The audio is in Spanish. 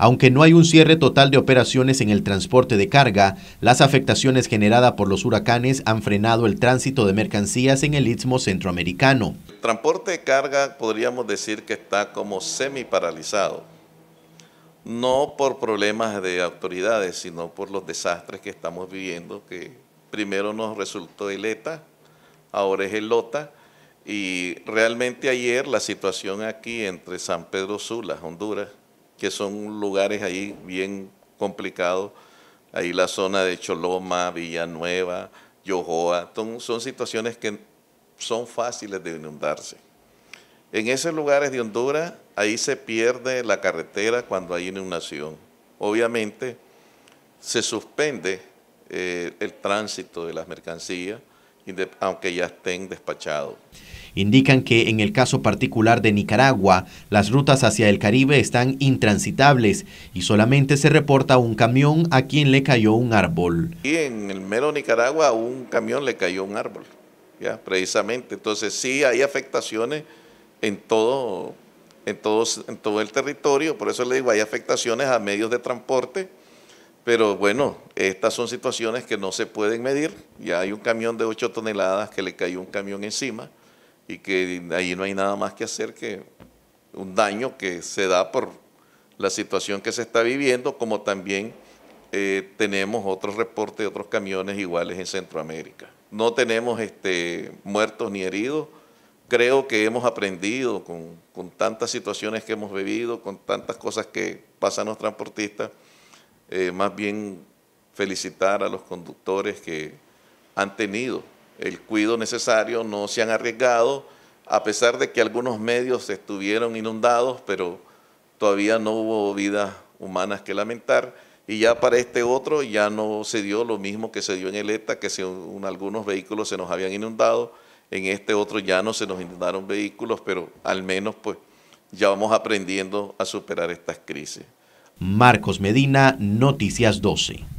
Aunque no hay un cierre total de operaciones en el transporte de carga, las afectaciones generadas por los huracanes han frenado el tránsito de mercancías en el istmo centroamericano. El transporte de carga podríamos decir que está como semi paralizado, no por problemas de autoridades, sino por los desastres que estamos viviendo, que primero nos resultó el ETA, ahora es el LOTA, y realmente ayer la situación aquí entre San Pedro Sula, Honduras, que son lugares ahí bien complicados. Ahí la zona de Choloma, Villanueva, Yojoa, son, situaciones que son fáciles de inundarse. En esos lugares de Honduras, ahí se pierde la carretera cuando hay inundación. Obviamente, se suspende eh, el tránsito de las mercancías, aunque ya estén despachados indican que en el caso particular de Nicaragua, las rutas hacia el Caribe están intransitables y solamente se reporta un camión a quien le cayó un árbol. Y en el mero Nicaragua a un camión le cayó un árbol, ya precisamente. Entonces sí hay afectaciones en todo, en todos, en todo el territorio, por eso le digo, hay afectaciones a medios de transporte. Pero bueno, estas son situaciones que no se pueden medir. Ya hay un camión de 8 toneladas que le cayó un camión encima y que ahí no hay nada más que hacer que un daño que se da por la situación que se está viviendo, como también eh, tenemos otros reportes de otros camiones iguales en Centroamérica. No tenemos este, muertos ni heridos. Creo que hemos aprendido con, tantas situaciones que hemos vivido, con tantas cosas que pasan los transportistas, eh, más bien felicitar a los conductores que han tenido el cuido necesario, no se han arriesgado, a pesar de que algunos medios estuvieron inundados, pero todavía no hubo vidas humanas que lamentar. Y ya para este otro ya no se dio lo mismo que se dio en el ETA, que si algunos vehículos se nos habían inundado. En este otro ya no se nos inundaron vehículos, pero al menos pues ya vamos aprendiendo a superar estas crisis. Marcos Medina, Noticias 12.